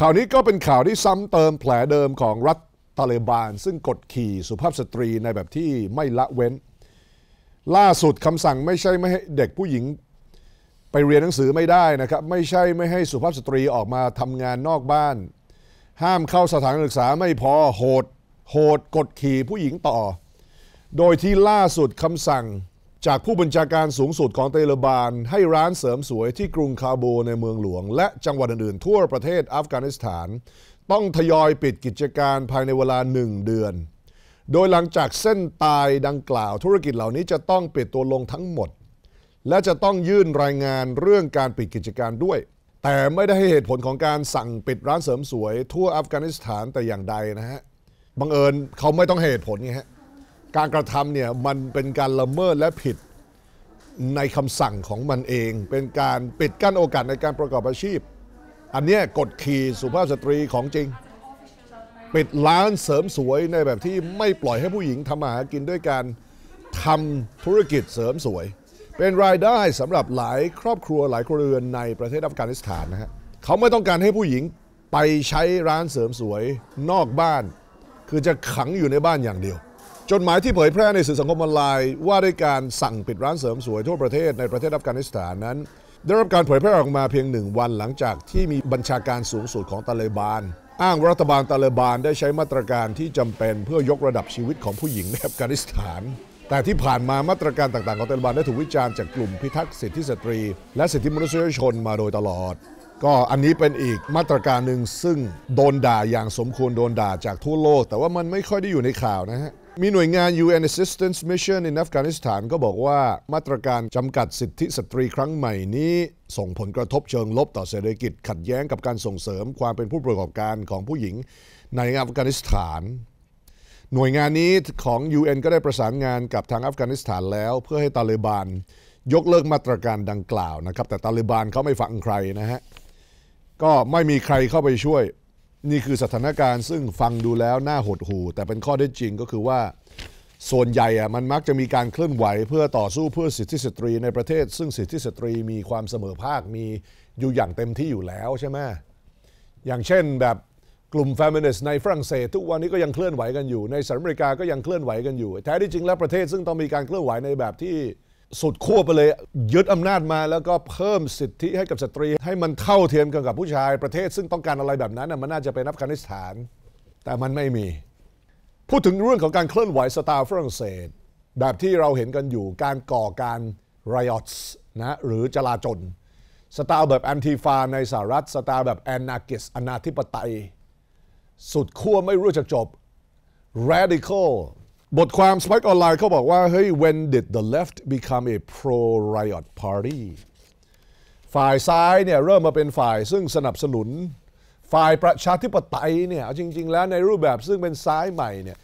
ข่าวนี้ก็เป็นข่าวที่ซ้ำเติมแผลเดิมของรัฐตาเลบานซึ่งกดขี่สุภาพสตรีในแบบที่ไม่ละเว้น ล่าสุดคำสั่งไม่ใช่ไม่ให้เด็กผู้หญิง ไปเรียนหนังสือไม่ได้นะครับ ไม่ใช่ไม่ให้สุภาพสตรีออกมาทำงานนอกบ้าน ห้ามเข้าสถานศึกษาไม่พอโหด โหด กดขี่ผู้หญิงต่อ โดยที่ล่าสุดคำสั่งจากผู้บัญชาการสูงสุดของเตลบานให้ร้านเสริมสวยที่กรุงคาโบในเมืองหลวงและจังหวัดอื่นๆทั่วประเทศอัฟกานิสถานต้องทยอยปิดกิจการภายในเวลาหนึ่งเดือน โดยหลังจากเส้นตายดังกล่าวธุรกิจเหล่านี้จะต้องปิดตัวลงทั้งหมด และจะต้องยื่นรายงานเรื่องการปิดกิจการด้วย แต่ไม่ได้ให้เหตุผลของการสั่งปิดร้านเสริมสวยทั่วอัฟกานิสถานแต่อย่างใดนะฮะบังเอิญเขาไม่ต้องเหตุผลไงฮะการกระทำเนี่ย มันเป็นการละเมิดและผิดในคำสั่งของมันเอง เป็นการปิดกั้นโอกาสในการประกอบอาชีพ อันนี้กดขี่สุภาพสตรีของจริง ปิดร้านเสริมสวยในแบบที่ไม่ปล่อยให้ผู้หญิงทำมาหากินด้วยการทำธุรกิจเสริมสวย เป็นรายได้สำหรับหลายครอบครัวหลายครัวเรือนในประเทศอัฟกานิสถานนะฮะเขาไม่ต้องการให้ผู้หญิงไปใช้ร้านเสริมสวยนอกบ้าน คือจะขังอยู่ในบ้านอย่างเดียวจดหมายที่เผยแพร่ในสื่อสังคมออนไลน์ว่าด้วยการสั่งปิดร้านเสริมสวยทั่วประเทศในประเทศอัฟกานิสถานนั้น ได้รับการเผยแพร่ออกมาเพียงหนึ่งวันหลังจากที่มีบัญชาการสูงสุดของตาเลบานอ้างรัฐบาลตาเลบานได้ใช้มาตรการที่จำเป็นเพื่อยกระดับชีวิตของผู้หญิงในอัฟกานิสถาน แต่ที่ผ่านมา มาตรการต่างๆของตาเลบานได้ถูกวิจารณ์จากกลุ่มพิทักษ์สิทธิสตรี และสิทธิมนุษยชนมาโดยตลอด ก็อันนี้เป็นอีกมาตรการหนึ่งซึ่งโดนด่าอย่างสมควรโดนด่าจากทั่วโลก แต่ว่ามันไม่ค่อยได้อยู่ในข่าวนะฮะมีหน่วยงาน UN Assistance Mission ในอัฟกานิสถานก็บอกว่ามาตรการจำกัดสิทธิสตรีครั้งใหม่นี้ ส่งผลกระทบเชิงลบต่อเศรษฐกิจขัดแย้งกับการส่งเสริมความเป็นผู้ประกอบการของผู้หญิงในอัฟกานิสถาน หน่วยงานนี้ของ UN ก็ได้ประสานงานกับทางอัฟกานิสถานแล้ว เพื่อให้ตาเลบานยกเลิกมาตรการดังกล่าวนะครับแต่ตาเลบานเขาไม่ฟังใครนะฮะก็ไม่มีใครเข้าไปช่วยนี่คือสถานการณ์ซึ่งฟังดูแล้ว น่าหดหู่แต่เป็นข้อได้จริงก็คือว่าส่วนใหญ่อะมันมักจะมีการเคลื่อนไหวเพื่อต่อสู้เพื่อสิทธิสตรีในประเทศ ซึ่งสิทธิสตรีมีความเสมอภาคมีอยู่อย่างเต็มที่อยู่แล้วใช่ไหมอย่างเช่นแบบกลุ่มแฟมินิสต์ในฝรั่งเศส ทุกวันนี้ก็ยังเคลื่อนไหวกันอยู่ ในสหรัฐอเมริกาก็ยังเคลื่อนไหวกันอยู่แท้ที่จริงแล้วประเทศซึ่งต้องมีการเคลื่อนไหวในแบบที่สุดขั้วไปเลยยึดอำนาจมาแล้วก็เพิ่มสิทธิให้กับสตรี ให้มันเท่าเทียมกันกับผู้ชายประเทศซึ่งต้องการอะไรแบบนั้น มันน่าจะเป็นอัฟกานิสถาน แต่มันไม่มี พูดถึงเรื่องของการเคลื่อนไหวสตาล์ฝรั่งเศส แบบที่เราเห็นกันอยู่การก่อการไรออตส์นะหรือจลาจลสตาล์แบบแอนติฟา ในสหรัฐ สตาล์แบบแอนนาคิสอนาธิปไตย สุดขั้วไม่รู้จะจบ radical บทความสปายออนไลน์เขาบอกว่า เฮ้ย when did the left become a pro riot party ฝ่ายซ้ายเนี่ยเริ่มมาเป็นฝ่ายซึ่งสนับสนุน ฝ่ายประชาธิปไตยเนี่ยจริงๆ แล้วในรูปแบบซึ่งเป็นซ้ายใหม่เนี่ย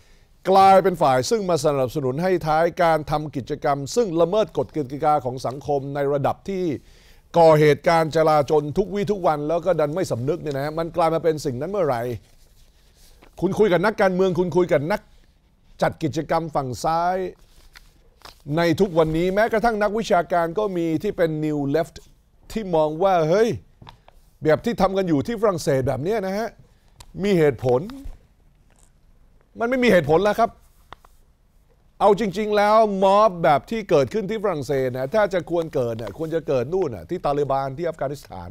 กลายเป็นฝ่ายซึ่งมาสนับสนุนให้ท้ายการทำกิจกรรม ซึ่งละเมิดกฎกติกาของสังคมในระดับที่ ก่อเหตุการณ์จลาจลทุกวี่ทุกวันแล้วก็ดันไม่สำนึกเนี่ยนะมันกลายมาเป็นสิ่งนั้นเมื่อไหร่คุณคุยกับนักการเมืองคุณคุยกับนักจัดกิจกรรมฝั่งซ้ายในทุกวันนี้แม้กระทั่งนักวิชาการก็มีที่เป็น New Left ที่มองว่า เฮ้ย แบบที่ทำกันอยู่ที่ฝรั่งเศสแบบนี้นะฮะ มีเหตุผล มันไม่มีเหตุผลแล้วครับ เอาจริง ๆ แล้วม็อบแบบที่เกิดขึ้นที่ฝรั่งเศสนะถ้าจะควรเกิดเนี่ยควรจะเกิดนู่นน่ะที่ตาลิบานที่อัฟกานิสถาน